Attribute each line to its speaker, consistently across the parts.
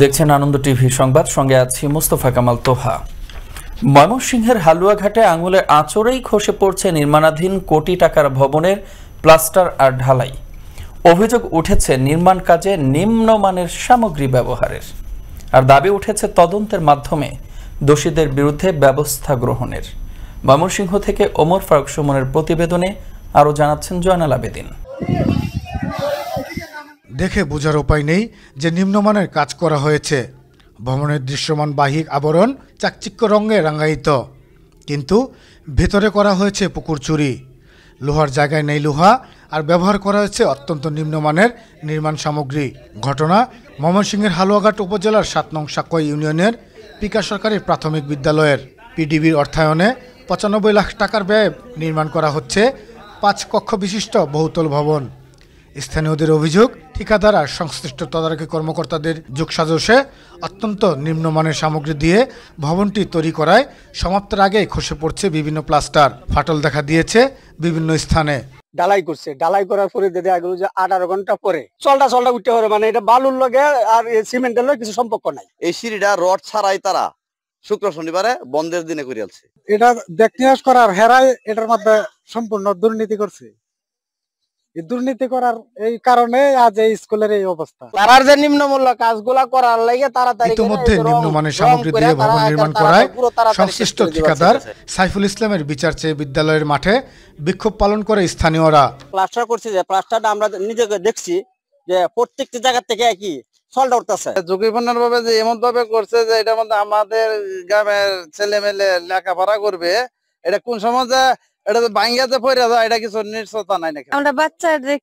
Speaker 1: দেখছেন আনন্দ টিভি সংবাদ সঙ্গে আছি মোস্তফা কামাল তোহা ময়মনসিংহের হালুয়াঘাটে আঙুলের আঁচড়েই খসে পড়ছে নির্মাণাধীন কোটি টাকার ভবনের প্লাস্টার আর ঢালাই অভিযোগ উঠেছে নির্মাণ কাজে নিম্নমানের সামগ্রী ব্যবহারের আর দাবি উঠেছে তদন্তের মাধ্যমে দোষীদের বিরুদ্ধে ব্যবস্থা গ্রহণের ময়মনসিংহ থেকে ওমর ফারুক সুমনের প্রতিবেদনে আরও জানাচ্ছেন জয়নাল আবেদিন দেখে বোঝার উপায় নেই যে নিম্নমানের কাজ করা হয়েছে ভবনের দৃশ্যমান বাহিক আবরণ চাকচিক্য রঙে রাঙ্গায়িত কিন্তু ভেতরে করা হয়েছে পুকুর চুরি লোহার জায়গায় নেই লোহা আর ব্যবহার করা হয়েছে অত্যন্ত নিম্নমানের নির্মাণ সামগ্রী ঘটনা ময়মনসিংহের হালুয়াঘাট উপজেলার সাত নং সাকোয়া ইউনিয়নের পিকা সরকারি প্রাথমিক বিদ্যালয়ের পিডিবির অর্থায়নে পঁচানব্বই লাখ টাকার ব্যয়ে নির্মাণ করা হচ্ছে পাঁচ কক্ষ বিশিষ্ট বহুতল ভবন স্থানীয়দের অভিযোগ ঠিকাদার আর সংশ্লিষ্ট তদারকি কর্মকর্তাদের যোগসাজশে অত্যন্ত নিম্নমানের সামগ্রী দিয়ে ভবনটি তৈরি করায় সমাপ্তের আগে খসে পড়ছে বিভিন্ন প্লাস্টার ফাটল দেখা দিয়েছে বিভিন্ন স্থানে ডালাই করছে ডালাই করার পরে দেখা গেল যে আঠারো ঘন্টা পরে চলটা চলটা উঠতে পারে মানে এটা বালুর লগে আর সিমেন্টের লগে কিছু সম্পর্ক নাই এই সিঁড়িটা রড ছাড়াই তারা শুক্র শনিবারে বন্ধের দিনে করিয়াছে এটা দেখনিয়াস করার হেরাই এটার মধ্যে সম্পূর্ণ দুর্নীতি করছে দুর্নীতি করার এই কারণে আজ এই স্কুলের এই অবস্থা তারার যে নিম্নমূল্য কাজগুলা করার লাগে ইতিমধ্যে নিম্নমানের সামগ্রী দিয়ে ভবন নির্মাণ করায় সংশ্লিষ্ট ঠিকাদার সাইফুল ইসলামের বিচার চেয়ে বিদ্যালয়ের মাঠে বিক্ষোভ পালন করে স্থানীয়রা প্লাস্টার করছে যে প্লাস্টারটা আমরা নিজেকে দেখছি যে প্রত্যেকটি জায়গা থেকে একই সল্ট ভাবে যে এমন ভাবে করছে যে এটার মধ্যে আমাদের গ্রামের ছেলে মেলে লেখাপড়া করবে এটা কোন সমাজে এটা তো পড়ে এটা নাই নাকি আমরা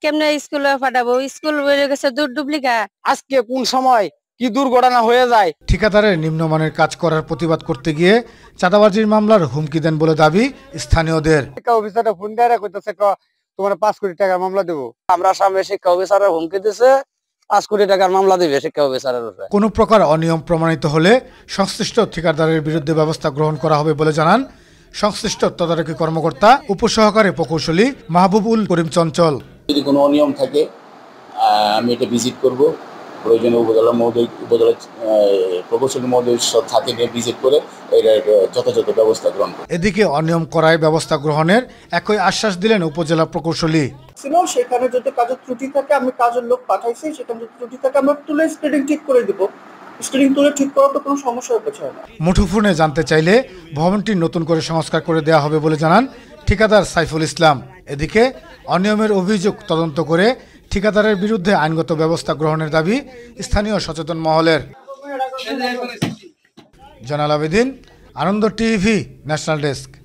Speaker 1: কেমনে স্কুলে পাঠাবো স্কুল গেছে দূর ডুপ্লিকা আজকে কোন সময় কি দুর্ঘটনা হয়ে যায় ঠিকাদারের নিম্নমানের কাজ করার প্রতিবাদ করতে গিয়ে চাঁদাবাজির মামলার হুমকি দেন বলে দাবি স্থানীয়দের শিক্ষা অফিসারটা ফোন দেয় কইতাছে ক তোমার পাঁচ কোটি টাকার মামলা দেবো আমরা সামনে শিক্ষা অফিসারের হুমকি দিছে পাঁচ কোটি টাকার মামলা দিবে শিক্ষা অফিসারের কোনো প্রকার অনিয়ম প্রমাণিত হলে সংশ্লিষ্ট ঠিকাদারের বিরুদ্ধে ব্যবস্থা গ্রহণ করা হবে বলে জানান সংশ্লিষ্ট তদারকি কর্মকর্তা উপসহকারী প্রকৌশলী মাহবুবুল করিম চঞ্চল যদি কোনো অনিয়ম থাকে আমি এটা ভিজিট করব প্রয়োজনে উপজেলা মহোদয় উপজেলা প্রকৌশলী মহোদয় সাথে নিয়ে ভিজিট করে এটার যথাযথ ব্যবস্থা গ্রহণ করবে এদিকে অনিয়ম করায় ব্যবস্থা গ্রহণের একই আশ্বাস দিলেন উপজেলা প্রকৌশলী ছিল সেখানে যদি কাজের ত্রুটি থাকে আমি কাজের লোক পাঠাইছি সেখানে যদি ত্রুটি থাকে আমরা তুলে স্পিডিং ঠিক করে দেবো স্ক্রিন তুলে ঠিক করা তো কোনো সমস্যার না মুঠোফোনে জানতে চাইলে ভবনটি নতুন করে সংস্কার করে দেওয়া হবে বলে জানান ঠিকাদার সাইফুল ইসলাম এদিকে অনিয়মের অভিযোগ তদন্ত করে ঠিকাদারের বিরুদ্ধে আইনগত ব্যবস্থা গ্রহণের দাবি স্থানীয় সচেতন মহলের Zainal Abedin Ananda TV national desk